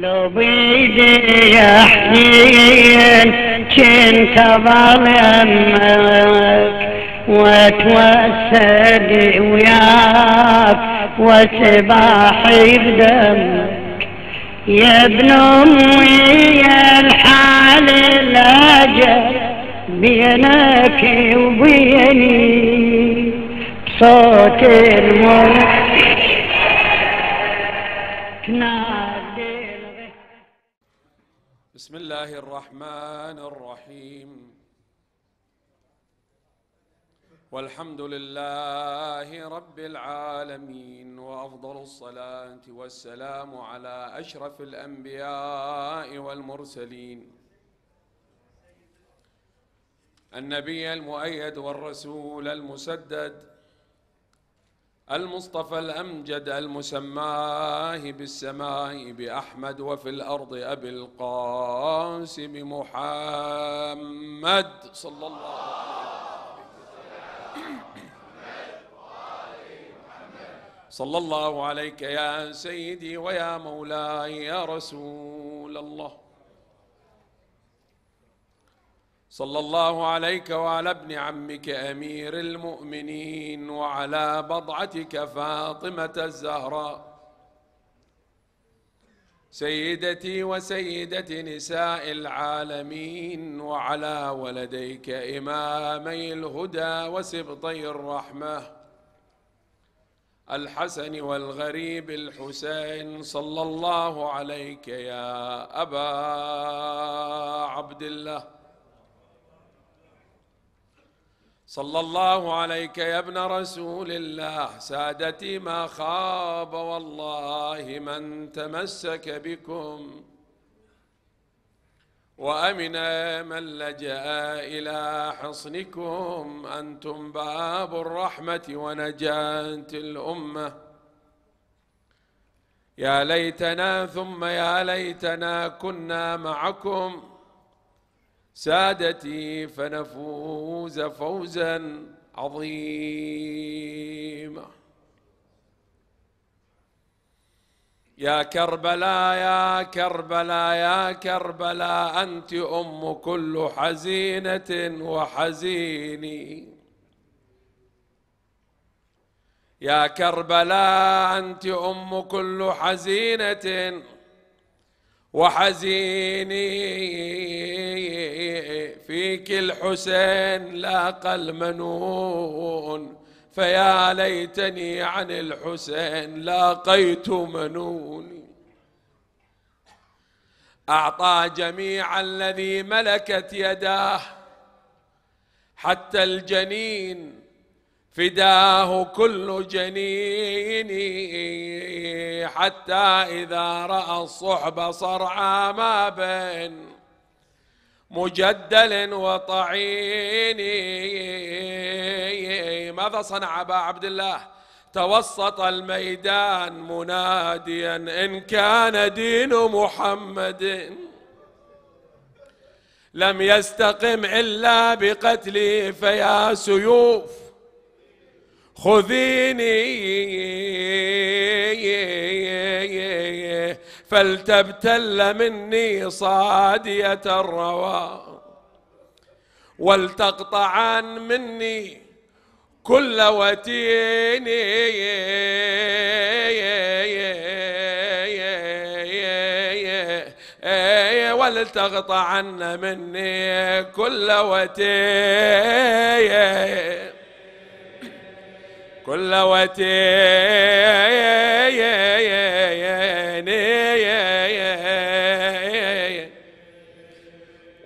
لو بيدي احسين كنت اظلمك واتوسد وياك واسباحي بدمك يا ابن امي يا الحال الاجل بينك وبيني بصوت المر نعم. بسم الله الرحمن الرحيم والحمد لله رب العالمين وافضل الصلاه والسلام على اشرف الانبياء والمرسلين النبي المؤيد والرسول المسدد المصطفى الأمجد المسماه بالسماء بأحمد وفي الأرض أبي القاسم محمد صلى الله عليه وسلم صلى الله عليك يا سيدي ويا مولاي يا رسول الله صلى الله عليك وعلى ابن عمك امير المؤمنين وعلى بضعتك فاطمه الزهراء سيدتي وسيده نساء العالمين وعلى ولديك امامي الهدى وسبطي الرحمه الحسن والغريب الحسين صلى الله عليك يا ابا عبد الله صلى الله عليك يا ابن رسول الله سادتي ما خاب والله من تمسك بكم وامن من لجا الى حصنكم انتم باب الرحمه ونجاه الامه يا ليتنا ثم يا ليتنا كنا معكم سادتي فنفوز فوزا عظيما يا كربلاء يا كربلاء يا كربلاء أنت أم كل حزينة وحزيني يا كربلاء أنت أم كل حزينة وحزيني فيك الحسين لاقى المنون فيا ليتني عن الحسين لاقيت منوني أعطى جميع الذي ملكت يداه حتى الجنين فداه كل جنيني حتى إذا رأى الصحبة صرعى ما بين مجدل وطعيني ماذا صنع أبا عبد الله توسط الميدان مناديا إن كان دين محمد لم يستقم إلا بقتله فيا سيوف خذيني فلتبتل مني صادية الرواء ولتقطعن مني كل وتيني ولتقطعن مني كل وتيني كل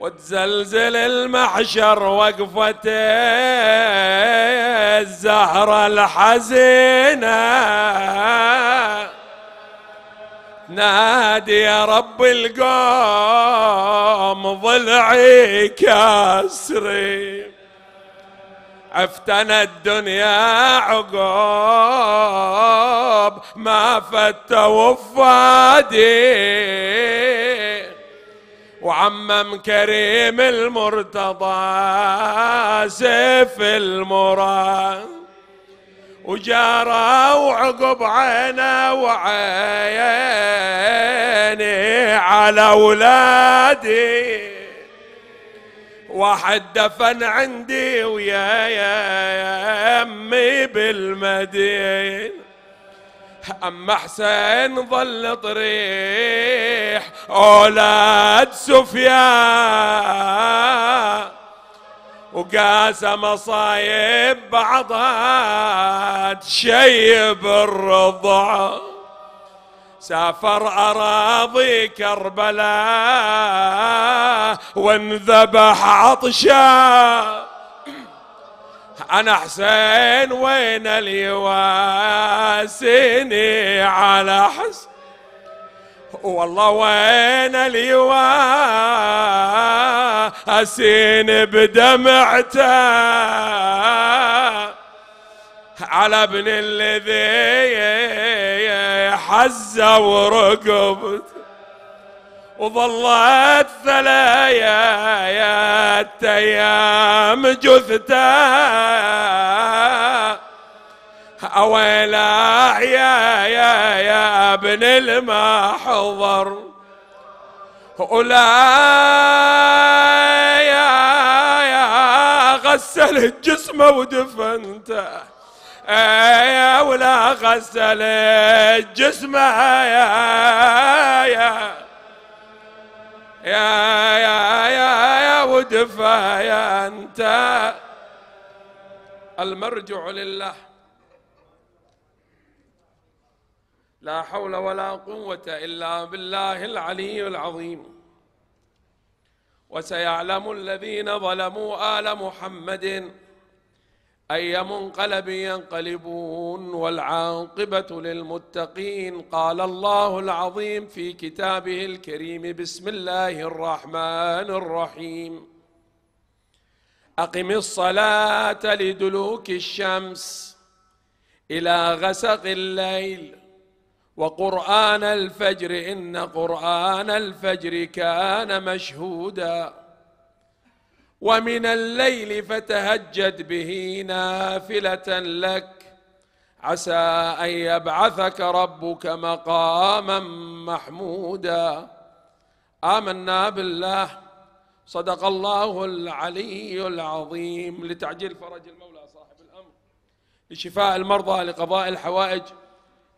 وتزلزل المحشر وقفة الزهرة الحزينة نادي يا رب القوم ضلعي كاسرين افتنى الدنيا عقاب ما فت وفادي وعمم كريم المرتضى سيف المراد وجارة وعقب عينه وعيني على ولادي واحد دفن عندي ويا يا امي بالمدينه أما حسين ظل طريح أولاد سفيان وقاسى مصايب بعضها تشيب الرضع سافر أراضي كربلاء وانذبح عطشا أنا حسين وين اليواسيني على حسين والله وين اليواسين بدمعته على ابن الذي حز ورقبت وظلت ثلاث ايام جثته اويلا يا يا يا ابن المحضر ولا يا غسلت جسمه ودفنته ولا غسل جسمها يا يا يا يا يا, يا ودفا يا أنت المرجع لله لا حول ولا قوة إلا بالله العلي العظيم وسيعلم الذين ظلموا آل محمد أي منقلب ينقلبون والعاقبة للمتقين قال الله العظيم في كتابه الكريم بسم الله الرحمن الرحيم أقم الصلاة لدلوك الشمس إلى غسق الليل وقرآن الفجر إن قرآن الفجر كان مشهوداً ومن الليل فتهجد به نافلة لك عسى أن يبعثك ربك مقاما محمودا آمنا بالله صدق الله العلي العظيم لتعجيل فرج المولى صاحب الأمر لشفاء المرضى لقضاء الحوائج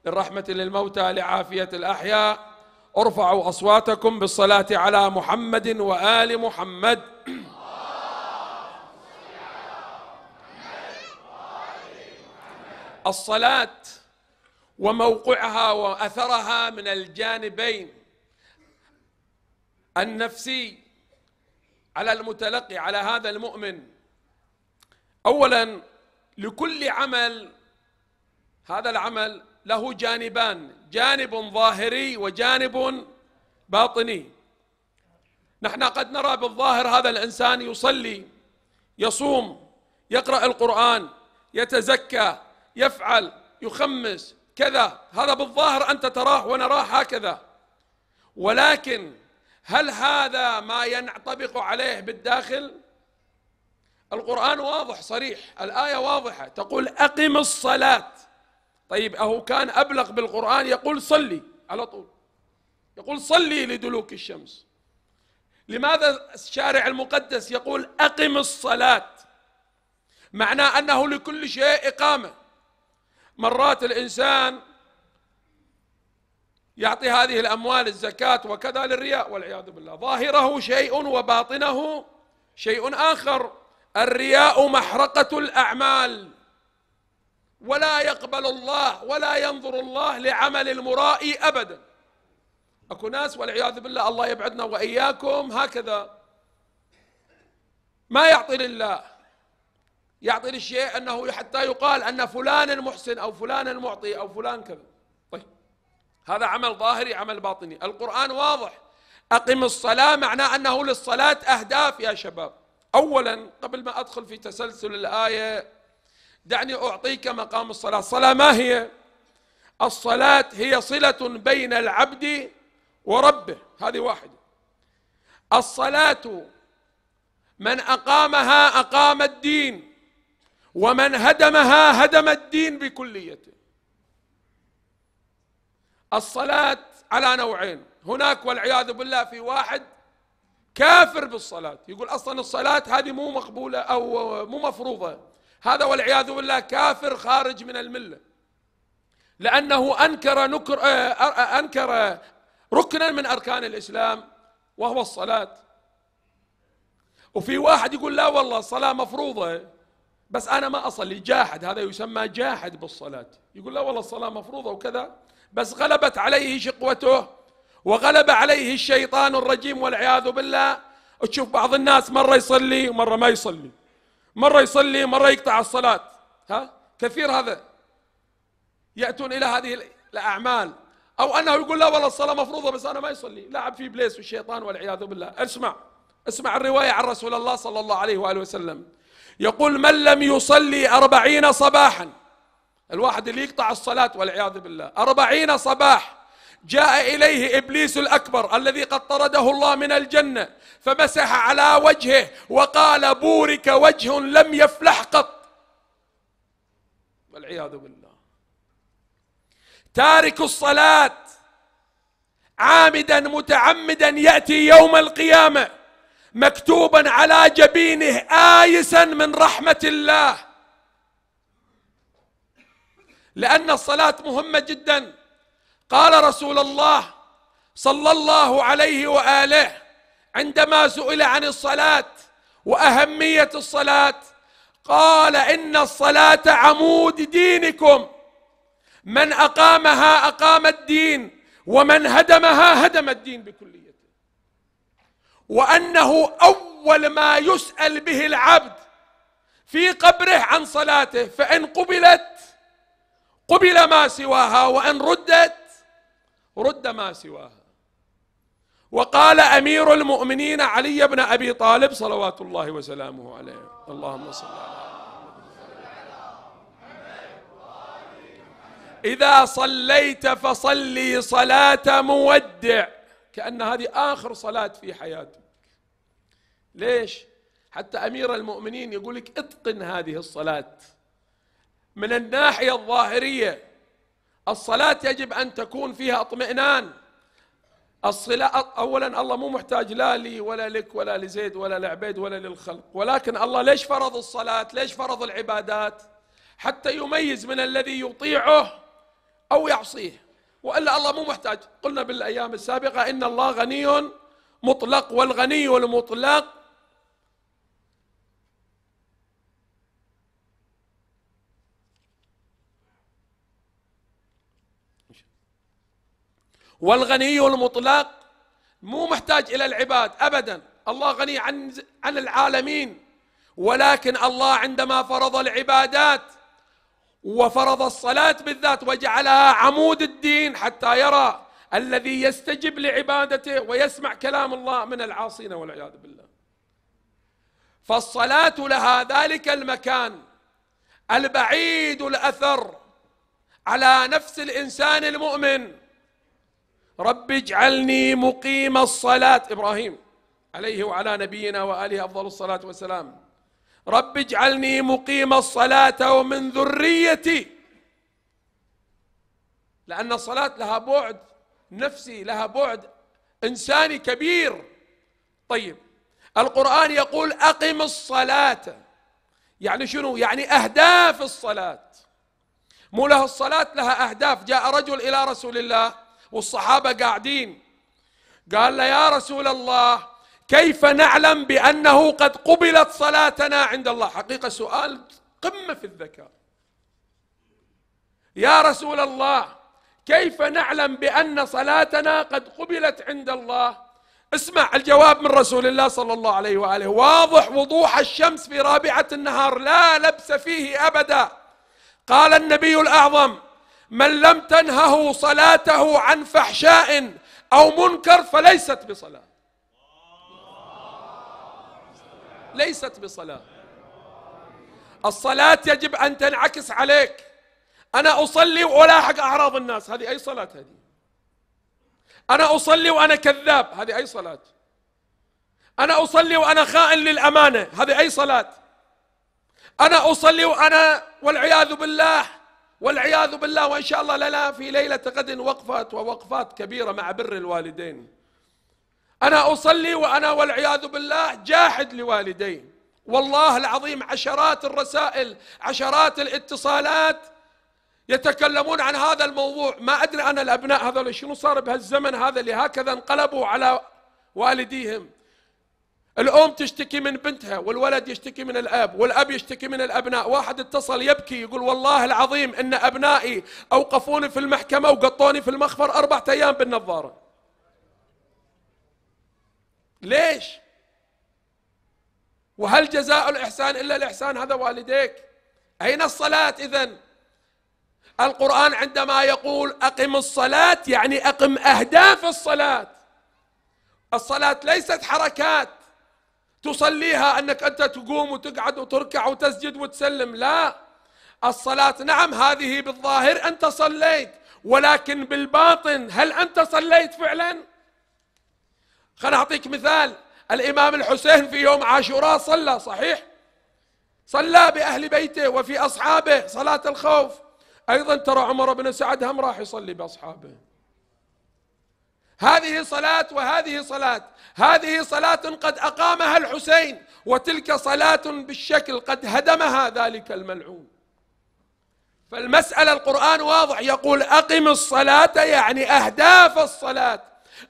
للرحمة للموتى لعافية الأحياء ارفعوا أصواتكم بالصلاة على محمد وآل محمد الصلاة وموقعها وأثرها من الجانبين النفسي على المتلقي على هذا المؤمن أولا لكل عمل هذا العمل له جانبان جانب ظاهري وجانب باطني نحن قد نرى بالظاهر هذا الانسان يصلي يصوم يقرا القران يتزكى يفعل يخمس كذا هذا بالظاهر انت تراه ونراه هكذا ولكن هل هذا ما ينطبق عليه بالداخل القران واضح صريح الايه واضحه تقول اقم الصلاه طيب اهو كان ابلغ بالقران يقول صلي على طول يقول صلي لدلوك الشمس لماذا الشارع المقدس يقول اقم الصلاه معناه انه لكل شيء اقامه مرات الإنسان يعطي هذه الأموال الزكاة وكذا للرياء والعياذ بالله ظاهره شيء وباطنه شيء آخر الرياء محرقة الأعمال ولا يقبل الله ولا ينظر الله لعمل المرائي أبدا أكو ناس والعياذ بالله الله يبعدنا وإياكم هكذا ما يعطي لله يعطي للشيء أنه حتى يقال أن فلان المحسن أو فلان المعطي أو فلان كذا طيب هذا عمل ظاهري عمل باطني القرآن واضح أقم الصلاة معناه أنه للصلاة أهداف يا شباب أولا قبل ما أدخل في تسلسل الآية دعني أعطيك مقام الصلاة الصلاة ما هي الصلاة هي صلة بين العبد وربه هذه واحدة الصلاة من أقامها أقام الدين ومن هدمها هدم الدين بكليته الصلاة على نوعين هناك والعياذ بالله في واحد كافر بالصلاة يقول أصلا الصلاة هذه مو مقبولة أو مو مفروضة هذا والعياذ بالله كافر خارج من الملة لأنه أنكر نكر آه، آه، أنكر ركنا من أركان الإسلام وهو الصلاة وفي واحد يقول لا والله الصلاة مفروضة بس أنا ما أصلي جاحد هذا يسمى جاحد بالصلاة يقول لا والله الصلاة مفروضة وكذا بس غلبت عليه شقوته وغلب عليه الشيطان الرجيم والعياذ بالله تشوف بعض الناس مرة يصلي ومرة ما يصلي مرة يصلي مرة يقطع الصلاة ها كثير هذا يأتون إلى هذه الأعمال أو أنه يقول لا والله الصلاة مفروضة بس أنا ما يصلي لعب في بليس والشيطان والعياذ بالله اسمع اسمع الرواية عن رسول الله صلى الله عليه وآله وسلم يقول من لم يصلي أربعين صباحا الواحد اللي يقطع الصلاة والعياذ بالله أربعين صباح جاء إليه إبليس الأكبر الذي قد طرده الله من الجنة فمسح على وجهه وقال بورك وجه لم يفلح قط والعياذ بالله تارك الصلاة عامدا متعمدا يأتي يوم القيامة مكتوبا على جبينه آيسا من رحمة الله لأن الصلاة مهمة جدا قال رسول الله صلى الله عليه وآله عندما سئل عن الصلاة وأهمية الصلاة قال إن الصلاة عمود دينكم من أقامها أقام الدين ومن هدمها هدم الدين بكلية وانه اول ما يسال به العبد في قبره عن صلاته فان قبلت قبل ما سواها وان ردت رد ما سواها وقال امير المؤمنين علي بن ابي طالب صلوات الله وسلامه عليه اللهم صل على اذا صليت فصلي صلاه مودع كأن هذه آخر صلاة في حياتك ليش؟ حتى أمير المؤمنين يقول لك اتقن هذه الصلاة من الناحية الظاهرية الصلاة يجب أن تكون فيها اطمئنان الصلاة أولا الله مو محتاج لا لي ولا لك ولا لزيد ولا لعبيد ولا للخلق ولكن الله ليش فرض الصلاة ليش فرض العبادات حتى يميز من الذي يطيعه أو يعصيه والا الله مو محتاج قلنا بالايام السابقه ان الله غني مطلق والغني المطلق والغني المطلق مو محتاج الى العباد ابدا الله غني عن عن العالمين ولكن الله عندما فرض العبادات وفرض الصلاة بالذات وجعلها عمود الدين حتى يرى الذي يستجب لعبادته ويسمع كلام الله من العاصين والعياذ بالله فالصلاة لها ذلك المكان البعيد الأثر على نفس الإنسان المؤمن رب اجعلني مقيم الصلاة إبراهيم عليه وعلى نبينا وآله أفضل الصلاة والسلام رب اجعلني مقيم الصلاة ومن ذريتي لأن الصلاة لها بعد نفسي لها بعد إنساني كبير طيب القرآن يقول أقم الصلاة يعني شنو يعني أهداف الصلاة مو لها الصلاة لها أهداف جاء رجل إلى رسول الله والصحابة قاعدين قال له يا رسول الله كيف نعلم بأنه قد قبلت صلاتنا عند الله حقيقة سؤال قمة في الذكاء يا رسول الله كيف نعلم بأن صلاتنا قد قبلت عند الله اسمع الجواب من رسول الله صلى الله عليه وآله واضح وضوح الشمس في رابعة النهار لا لبس فيه أبدا قال النبي الأعظم من لم تنهه صلاته عن فحشاء أو منكر فليست بصلاة ليست بصلاة الصلاة يجب أن تنعكس عليك أنا أصلي وألاحق أعراض الناس هذه أي صلاة هذه أنا أصلي وأنا كذاب هذه أي صلاة أنا أصلي وأنا خائن للأمانة هذه أي صلاة أنا أصلي وأنا والعياذ بالله والعياذ بالله وإن شاء الله لنا في ليلة غد وقفات ووقفات كبيرة مع بر الوالدين أنا أصلي وأنا والعياذ بالله جاحد لوالدي والله العظيم عشرات الرسائل عشرات الاتصالات يتكلمون عن هذا الموضوع ما أدري أنا الأبناء هذول شنو صار بهالزمن هذا اللي هكذا انقلبوا على والديهم الأم تشتكي من بنتها والولد يشتكي من الأب والأب يشتكي من الأبناء واحد اتصل يبكي يقول والله العظيم إن أبنائي أوقفوني في المحكمة وقطوني في المخفر أربعة أيام بالنظارة ليش وهل جزاء الإحسان إلا الإحسان هذا والديك أين الصلاة إذن القرآن عندما يقول أقم الصلاة يعني أقم أهداف الصلاة الصلاة ليست حركات تصليها أنك أنت تقوم وتقعد وتركع وتسجد وتسلم لا الصلاة نعم هذه بالظاهر أنت صليت ولكن بالباطن هل أنت صليت فعلا خليني أعطيك مثال الإمام الحسين في يوم عاشوراء صلى صحيح صلى بأهل بيته وفي أصحابه صلاة الخوف أيضا ترى عمر بن سعد هم راح يصلي بأصحابه هذه صلاة وهذه صلاة هذه صلاة قد أقامها الحسين وتلك صلاة بالشكل قد هدمها ذلك الملعون فالمسألة القرآن واضح يقول أقم الصلاة يعني أهداف الصلاة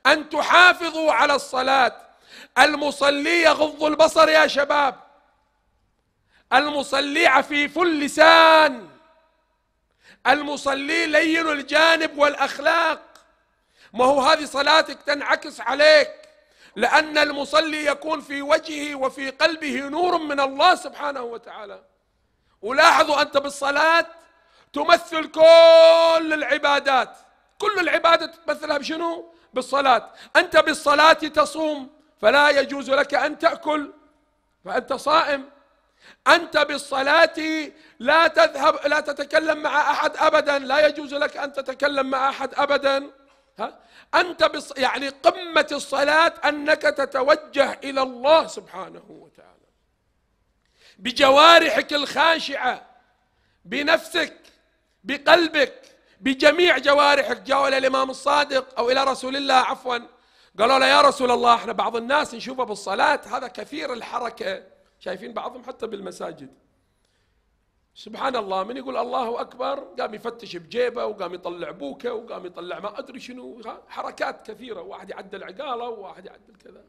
أن تحافظوا على الصلاة المصلي يغض البصر يا شباب المصلي عفيف اللسان المصلي لين الجانب والأخلاق ما هو هذه صلاتك تنعكس عليك لأن المصلي يكون في وجهه وفي قلبه نور من الله سبحانه وتعالى ولاحظوا أنت بالصلاة تمثل كل العبادات كل العبادة تتمثلها بشنو؟ بالصلاة أنت بالصلاة تصوم فلا يجوز لك أن تأكل فأنت صائم أنت بالصلاة لا تذهب لا تتكلم مع أحد أبدا لا يجوز لك أن تتكلم مع أحد أبدا ها؟ أنت بص يعني قمة الصلاة أنك تتوجه إلى الله سبحانه وتعالى بجوارحك الخاشعة بنفسك بقلبك بجميع جوارحك جاءوا إلى الإمام الصادق أو إلى رسول الله عفوا قالوا له يا رسول الله احنا بعض الناس نشوفه بالصلاة هذا كثير الحركة شايفين بعضهم حتى بالمساجد سبحان الله من يقول الله أكبر قام يفتش بجيبه وقام يطلع بوكه وقام يطلع ما أدري شنو حركات كثيرة واحد يعدل عقاله وواحد يعدل كذا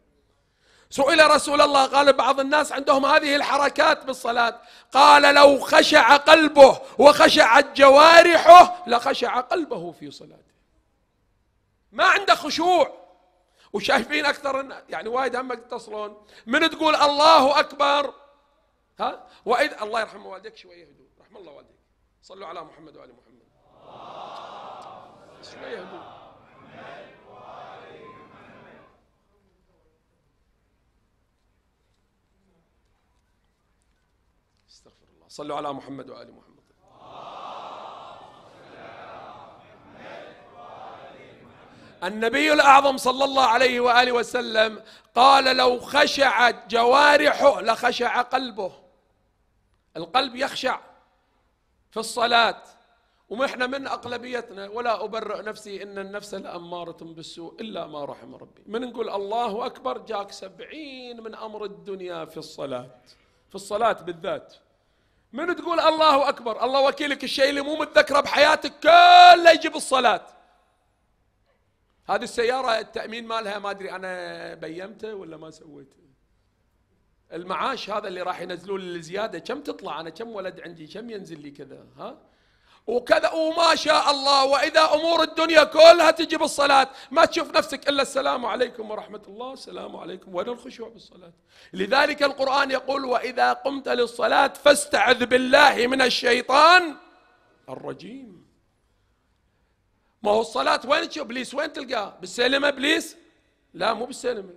سئل رسول الله قال بعض الناس عندهم هذه الحركات بالصلاة قال لو خشع قلبه وخشعت جوارحه لخشع قلبه في صلاته ما عنده خشوع وشايفين أكثر الناس يعني وايد همك يتصلون من تقول الله أكبر ها وإذ الله يرحم والديك شوية هدوء رحم الله والديك صلوا على محمد وآل محمد شوية هدوء صلوا على محمد وآل محمد النبي الأعظم صلى الله عليه وآله وسلم قال لو خشعت جوارحه لخشع قلبه القلب يخشع في الصلاة ومحنا من أقلبيتنا ولا أبرئ نفسي إن النفس لأمارة بالسوء إلا ما رحم ربي من نقول الله أكبر جاك سبعين من أمر الدنيا في الصلاة في الصلاة بالذات من تقول الله أكبر الله وكيلك الشيء اللي مو متذكره بحياتك كله يجي بالصلاة هذه السيارة التأمين مالها ما أدري أنا بيمته ولا ما سويته المعاش هذا اللي راح ينزلون للزيادة كم تطلع أنا كم ولد عندي كم ينزل لي كذا ها وكذا وما شاء الله واذا امور الدنيا كلها تجي بالصلاه ما تشوف نفسك الا السلام عليكم ورحمه الله السلام عليكم وين الخشوع بالصلاه لذلك القران يقول واذا قمت للصلاه فاستعذ بالله من الشيطان الرجيم ما هو الصلاه وين تشوف ابليس وين تلقاه بالسينما ابليس لا مو بالسينما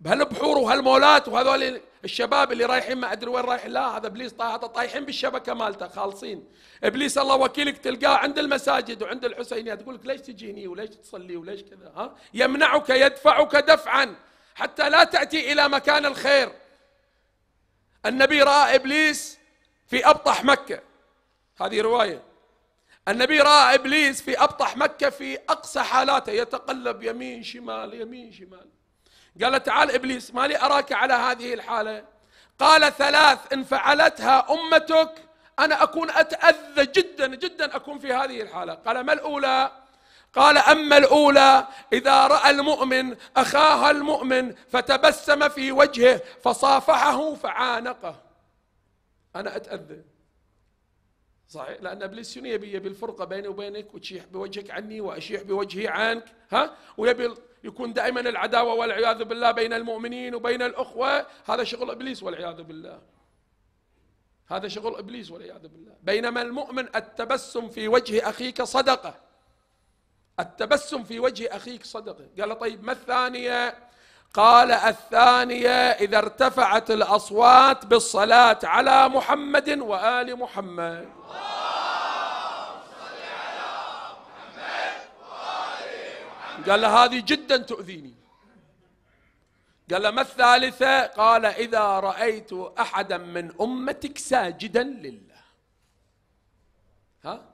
بهالبحور وهالمولات وهذول الشباب اللي رايحين ما ادري وين رايح لا هذا ابليس طايحين بالشبكه مالته خالصين ابليس الله وكيلك تلقاه عند المساجد وعند الحسينيه تقول لك ليش تجي هني وليش تصلي وليش كذا ها يمنعك يدفعك دفعا حتى لا تاتي الى مكان الخير النبي راى ابليس في ابطح مكه هذه روايه النبي راى ابليس في ابطح مكه في اقصى حالاته يتقلب يمين شمال يمين شمال قال له تعال ابليس ما لي اراك على هذه الحاله قال ثلاث ان فعلتها امتك انا اكون اتاذى جدا جدا اكون في هذه الحاله قال ما الاولى قال اما الاولى اذا راى المؤمن اخاها المؤمن فتبسم في وجهه فصافحه فعانقه انا اتاذى صحيح لان ابليس شنو يبي يبي الفرقه بيني وبينك وتشيح بوجهك عني واشيح بوجهي عنك ها ويبي يكون دائما العداوه والعياذ بالله بين المؤمنين وبين الاخوه هذا شغل ابليس والعياذ بالله هذا شغل ابليس والعياذ بالله بينما المؤمن التبسم في وجه اخيك صدقه التبسم في وجه اخيك صدقه قال له طيب ما الثانيه قال الثانيه اذا ارتفعت الاصوات بالصلاه على محمد وال محمد قال له هذه جدا تؤذيني قال له ما الثالثة قال إذا رأيت أحدا من أمتك ساجدا لله ها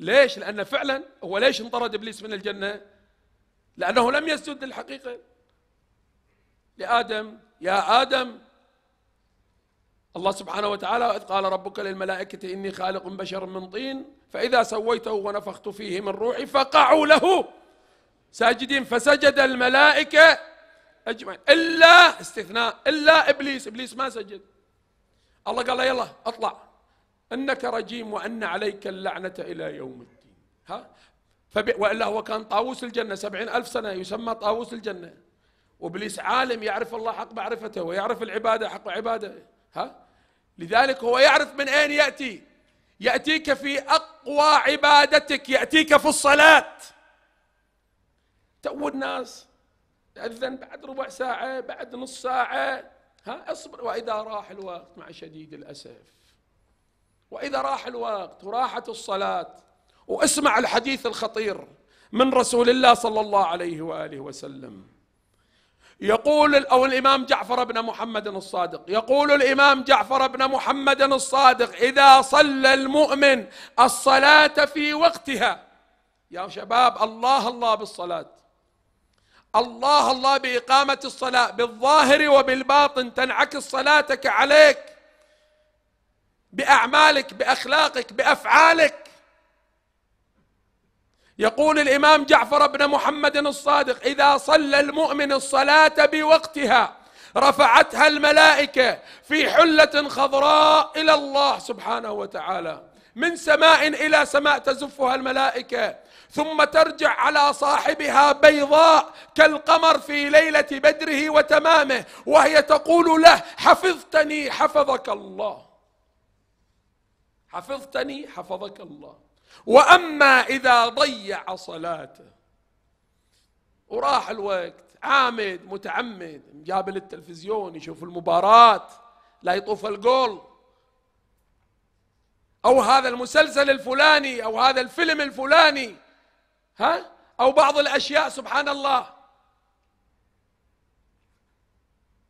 ليش لأن فعلا هو ليش انطرد إبليس من الجنة لأنه لم يسجد للحقيقة لآدم يا آدم الله سبحانه وتعالى إذ قال ربك للملائكة إني خالق بشر من طين فإذا سويته ونفخت فيه من روحي فقعوا له ساجدين فسجد الملائكة أجمعين إلا استثناء إلا إبليس إبليس ما سجد الله قال له يلا أطلع إنك رجيم وأن عليك اللعنة إلى يوم الدين ها فب... وإلا هو كان طاووس الجنة سبعين ألف سنة يسمى طاووس الجنة وإبليس عالم يعرف الله حق معرفته ويعرف العبادة حق عبادته ها لذلك هو يعرف من أين يأتي يأتيك في أقوى عبادتك يأتيك في الصلاة تو الناس تأذن بعد ربع ساعة بعد نص ساعة ها اصبر وإذا راح الوقت مع شديد الأسف وإذا راح الوقت وراحت الصلاة واسمع الحديث الخطير من رسول الله صلى الله عليه وآله وسلم يقول أو الإمام جعفر بن محمد الصادق يقول الإمام جعفر بن محمد الصادق إذا صلى المؤمن الصلاة في وقتها يا شباب الله الله بالصلاة الله الله بإقامة الصلاة بالظاهر وبالباطن تنعكس صلاتك عليك بأعمالك بأخلاقك بأفعالك يقول الإمام جعفر بن محمد الصادق إذا صلى المؤمن الصلاة بوقتها رفعتها الملائكة في حلة خضراء إلى الله سبحانه وتعالى من سماء إلى سماء تزفها الملائكة ثم ترجع على صاحبها بيضاء كالقمر في ليلة بدره وتمامه وهي تقول له حفظتني حفظك الله حفظتني حفظك الله وأما إذا ضيع صلاته وراح الوقت عامد متعمد مجابل التلفزيون يشوف المباراة لا يطوف الجول أو هذا المسلسل الفلاني أو هذا الفيلم الفلاني ها أو بعض الأشياء سبحان الله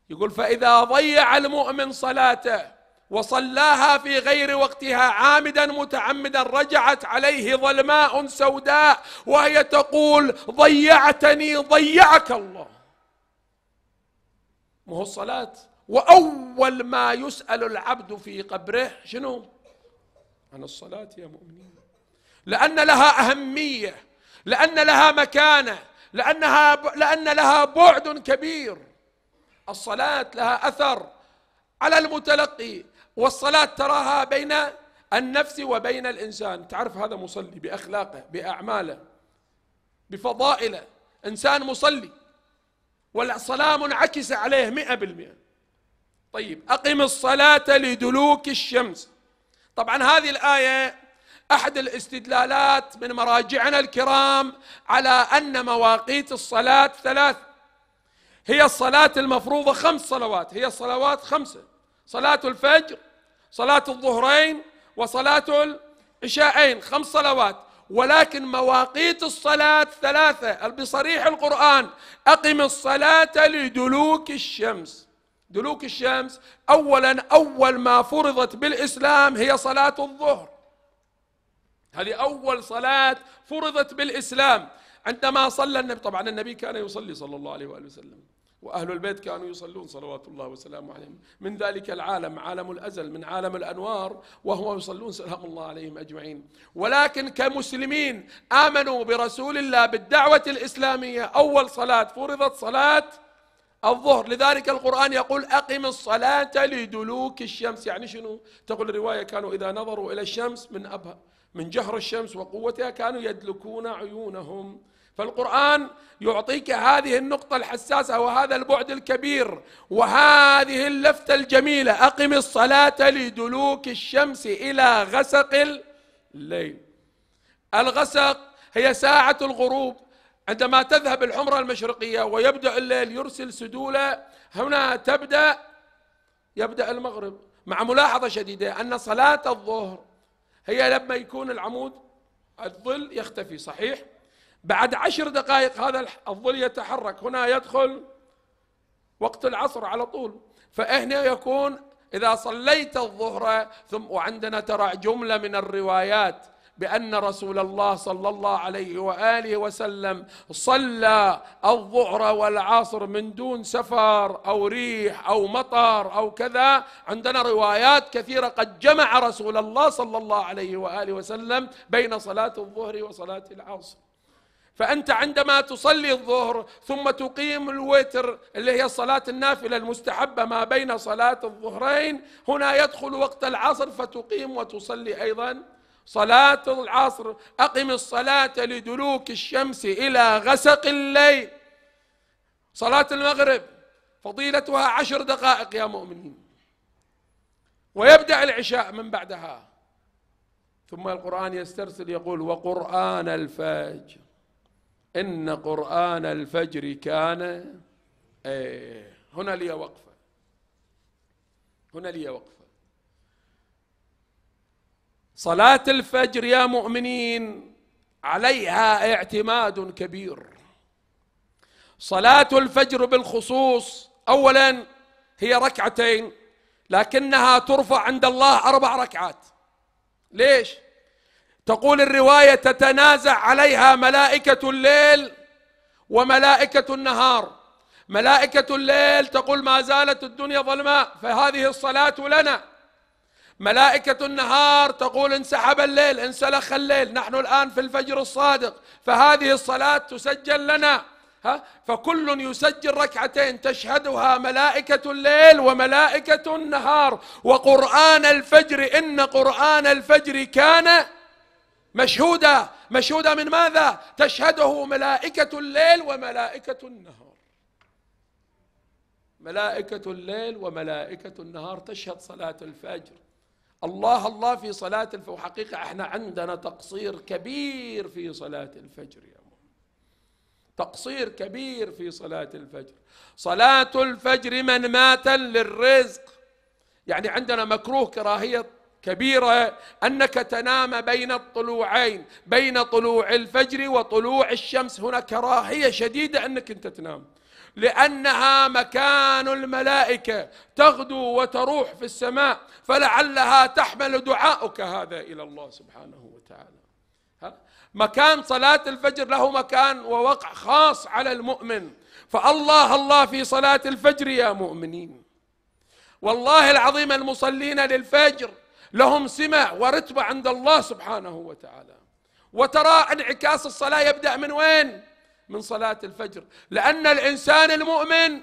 يقول فإذا ضيع المؤمن صلاته وصلاها في غير وقتها عامدا متعمدا رجعت عليه ظلماء سوداء وهي تقول ضيعتني ضيعك الله ما هو الصلاة وأول ما يسأل العبد في قبره شنو عن الصلاة يا مؤمنين لأن لها أهمية لأن لها مكانة لأنها لأن لها بعد كبير الصلاة لها أثر على المتلقي والصلاة تراها بين النفس وبين الإنسان تعرف هذا مصلي بأخلاقه بأعماله بفضائله إنسان مصلي والصلاة منعكسة عليه مئة بالمئة طيب أقم الصلاة لدلوك الشمس طبعا هذه الآية احد الاستدلالات من مراجعنا الكرام على ان مواقيت الصلاه ثلاث هي الصلاه المفروضه خمس صلوات هي الصلوات خمسه صلاه الفجر صلاه الظهرين وصلاه العشاءين خمس صلوات ولكن مواقيت الصلاة ثلاثة بصريح القرآن أقم الصلاة لدلوك الشمس دلوك الشمس أولا أول ما فرضت بالإسلام هي صلاة الظهر هذه أول صلاة فرضت بالإسلام عندما صلى النبي طبعا النبي كان يصلي صلى الله عليه وآله وسلم وأهل البيت كانوا يصلون صلوات الله وسلامه عليهم من ذلك العالم عالم الأزل من عالم الأنوار وهو يصلون سلام الله عليهم أجمعين ولكن كمسلمين آمنوا برسول الله بالدعوة الإسلامية أول صلاة فرضت صلاة الظهر لذلك القرآن يقول أقم الصلاة لدلوك الشمس يعني شنو تقول الرواية كانوا إذا نظروا إلى الشمس من أبهر من جهر الشمس وقوتها كانوا يدلكون عيونهم فالقرآن يعطيك هذه النقطة الحساسة وهذا البعد الكبير وهذه اللفتة الجميلة أقم الصلاة لدلوك الشمس إلى غسق الليل الغسق هي ساعة الغروب عندما تذهب الحمرة المشرقية ويبدأ الليل يرسل سدوله هنا تبدأ يبدأ المغرب مع ملاحظة شديدة أن صلاة الظهر هي لما يكون العمود الظل يختفي صحيح بعد عشر دقائق هذا الظل يتحرك هنا يدخل وقت العصر على طول فهنا يكون إذا صليت الظهر ثم وعندنا ترى جملة من الروايات بأن رسول الله صلى الله عليه وآله وسلم صلى الظهر والعصر من دون سفر أو ريح أو مطر أو كذا عندنا روايات كثيرة قد جمع رسول الله صلى الله عليه وآله وسلم بين صلاة الظهر وصلاة العصر فأنت عندما تصلي الظهر ثم تقيم الوتر اللي هي الصلاة النافلة المستحبة ما بين صلاة الظهرين هنا يدخل وقت العصر فتقيم وتصلي أيضا صلاة العصر أقم الصلاة لدلوك الشمس إلى غسق الليل صلاة المغرب فضيلتها عشر دقائق يا مؤمنين ويبدأ العشاء من بعدها ثم القرآن يسترسل يقول وقرآن الفجر إن قرآن الفجر كان إيه هنا لي وقفة هنا لي وقفة صلاة الفجر يا مؤمنين عليها اعتماد كبير صلاة الفجر بالخصوص أولا هي ركعتين لكنها ترفع عند الله أربع ركعات ليش؟ تقول الرواية تتنازع عليها ملائكة الليل وملائكة النهار ملائكة الليل تقول ما زالت الدنيا ظلماء فهذه الصلاة لنا ملائكة النهار تقول انسحب الليل انسلخ الليل نحن الآن في الفجر الصادق فهذه الصلاة تسجل لنا ها فكل يسجل ركعتين تشهدها ملائكة الليل وملائكة النهار وقرآن الفجر إن قرآن الفجر كان مشهودا مشهودا من ماذا تشهده ملائكة الليل وملائكة النهار ملائكة الليل وملائكة النهار تشهد صلاة الفجر الله الله في صلاة الفجر وحقيقة احنا عندنا تقصير كبير في صلاة الفجر يا مم. تقصير كبير في صلاة الفجر صلاة الفجر من مات للرزق يعني عندنا مكروه كراهية كبيرة أنك تنام بين الطلوعين بين طلوع الفجر وطلوع الشمس هنا كراهية شديدة أنك أنت تنام لأنها مكان الملائكة تغدو وتروح في السماء فلعلها تحمل دعاؤك هذا إلى الله سبحانه وتعالى مكان صلاة الفجر له مكان ووقع خاص على المؤمن فالله الله في صلاة الفجر يا مؤمنين والله العظيم المصلين للفجر لهم سمة ورتبة عند الله سبحانه وتعالى وترى انعكاس الصلاة يبدأ من وين؟ من صلاة الفجر لأن الإنسان المؤمن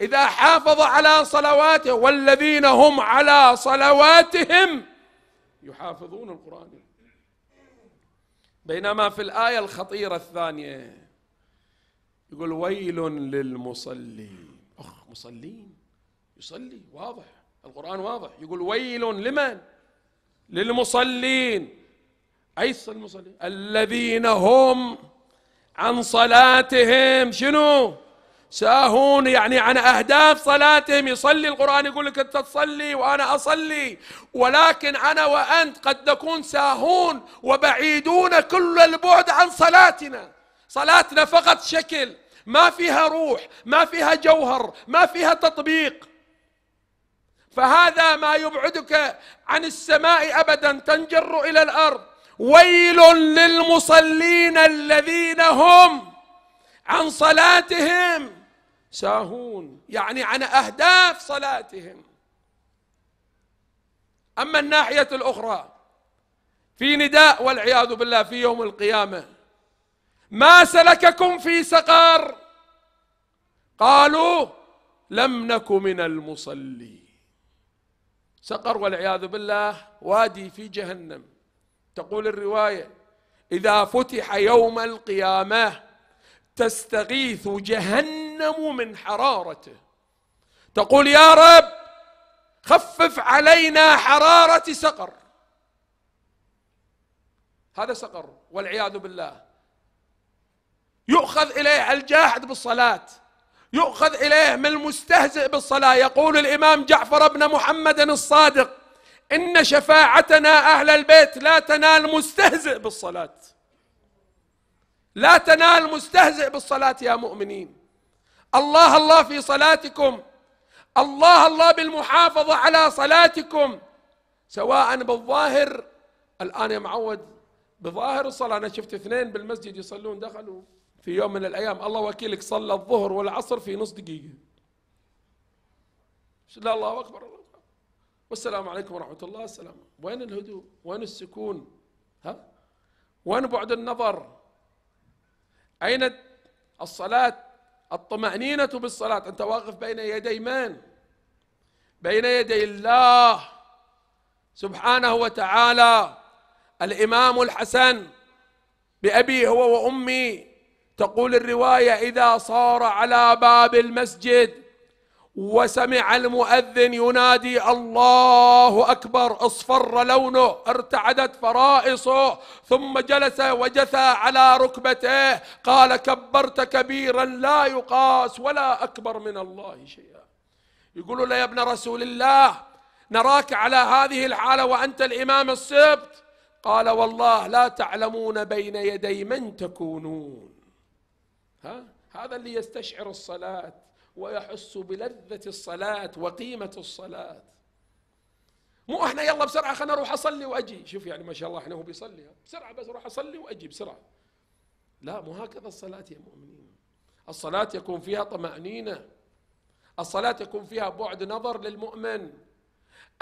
إذا حافظ على صلواته والذين هم على صلواتهم يحافظون القرآن بينما في الآية الخطيرة الثانية يقول ويل للمصلين أخ مصلين يصلي واضح القرآن واضح يقول ويل لمن للمصلين أي المصلين الذين هم عن صلاتهم شنو ساهون يعني عن أهداف صلاتهم يصلي القرآن يقول لك أنت تصلي وأنا أصلي ولكن أنا وأنت قد نكون ساهون وبعيدون كل البعد عن صلاتنا صلاتنا فقط شكل ما فيها روح ما فيها جوهر ما فيها تطبيق فهذا ما يبعدك عن السماء أبدا تنجر إلى الأرض ويل للمصلين الذين هم عن صلاتهم ساهون يعني عن اهداف صلاتهم اما الناحيه الاخرى في نداء والعياذ بالله في يوم القيامه ما سلككم في سقر قالوا لم نك من المصلين سقر والعياذ بالله وادي في جهنم تقول الروايه اذا فتح يوم القيامه تستغيث جهنم من حرارته تقول يا رب خفف علينا حراره سقر هذا سقر والعياذ بالله يؤخذ اليه الجاحد بالصلاه يؤخذ اليه من المستهزئ بالصلاه يقول الامام جعفر بن محمد الصادق إن شفاعتنا أهل البيت لا تنال مستهزئ بالصلاة لا تنال مستهزئ بالصلاة يا مؤمنين الله الله في صلاتكم الله الله بالمحافظة على صلاتكم سواء بالظاهر الآن يا معود بظاهر الصلاة أنا شفت اثنين بالمسجد يصلون دخلوا في يوم من الأيام الله وكيلك صلى الظهر والعصر في نص دقيقة لا الله أكبر الله والسلام عليكم ورحمة الله السلام وين الهدوء وين السكون ها وين بعد النظر أين الصلاة الطمأنينة بالصلاة أنت واقف بين يدي من بين يدي الله سبحانه وتعالى الإمام الحسن بأبي هو وأمي تقول الرواية إذا صار على باب المسجد وسمع المؤذن ينادي الله اكبر اصفر لونه ارتعدت فرائصه ثم جلس وجثى على ركبتيه قال كبرت كبيرا لا يقاس ولا اكبر من الله شيئا يقول له يا ابن رسول الله نراك على هذه الحاله وانت الامام السبت قال والله لا تعلمون بين يدي من تكونون ها هذا اللي يستشعر الصلاه ويحس بلذة الصلاة وقيمة الصلاة مو احنا يلا بسرعة خلنا اروح اصلي واجي شوف يعني ما شاء الله احنا هو بيصلي بسرعة بس اروح اصلي واجي بسرعة لا مو هكذا الصلاة يا مؤمنين الصلاة يكون فيها طمأنينة الصلاة يكون فيها بعد نظر للمؤمن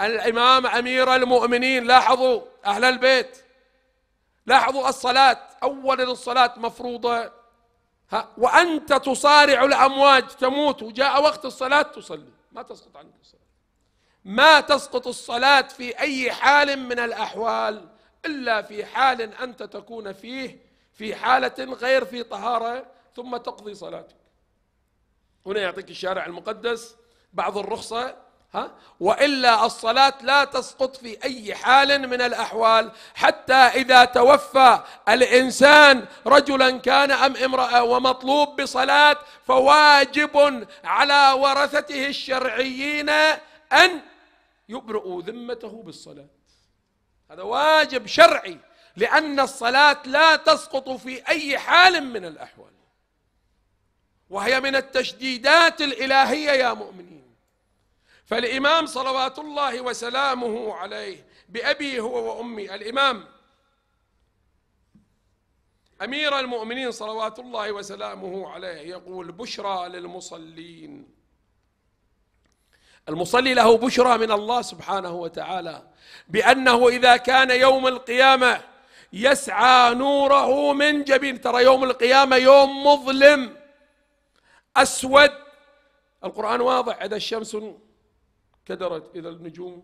الإمام أمير المؤمنين لاحظوا أهل البيت لاحظوا الصلاة أولا الصلاة مفروضة وأنت تصارع الأمواج تموت وجاء وقت الصلاة تصلي ما تسقط عنك الصلاة ما تسقط الصلاة في أي حال من الأحوال إلا في حال أنت تكون فيه في حالة غير في طهارة ثم تقضي صلاتك هنا يعطيك الشارع المقدس بعض الرخصة ها؟ والا الصلاه لا تسقط في اي حال من الاحوال حتى اذا توفى الانسان رجلا كان ام امراه ومطلوب بصلاه فواجب على ورثته الشرعيين ان يبرئوا ذمته بالصلاه هذا واجب شرعي لان الصلاه لا تسقط في اي حال من الاحوال وهي من التشديدات الالهيه يا مؤمنين فالإمام صلوات الله وسلامه عليه بأبي هو وأمي الإمام أمير المؤمنين صلوات الله وسلامه عليه يقول بشرى للمصلين المصلي له بشرى من الله سبحانه وتعالى بأنه إذا كان يوم القيامة يسعى نوره من جبين ترى يوم القيامة يوم مظلم أسود القرآن واضح إذا الشمس كدرت إذا النجوم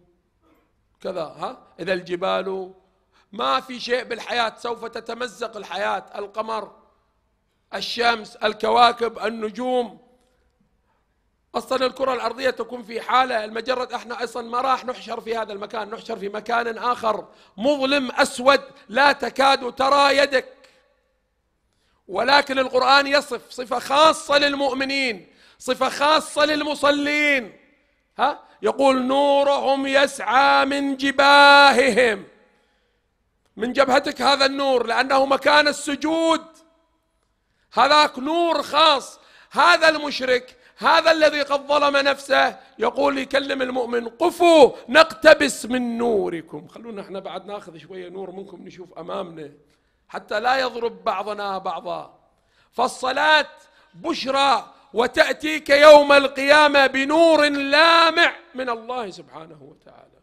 كذا ها إذا الجبال ما في شيء بالحياة سوف تتمزق الحياة القمر الشمس الكواكب النجوم اصلا الكره الارضيه تكون في حاله المجره احنا اصلا ما راح نحشر في هذا المكان نحشر في مكان اخر مظلم اسود لا تكاد ترى يدك ولكن القران يصف صفه خاصه للمؤمنين صفه خاصه للمصلين ها يقول نورهم يسعى من جباههم من جبهتك هذا النور لأنه مكان السجود هذاك نور خاص هذا المشرك هذا الذي قد ظلم نفسه يقول يكلم المؤمن قفوا نقتبس من نوركم خلونا احنا بعد ناخذ شوية نور منكم نشوف أمامنا حتى لا يضرب بعضنا بعضا فالصلاة بشرى وتأتيك يوم القيامة بنور لامع من الله سبحانه وتعالى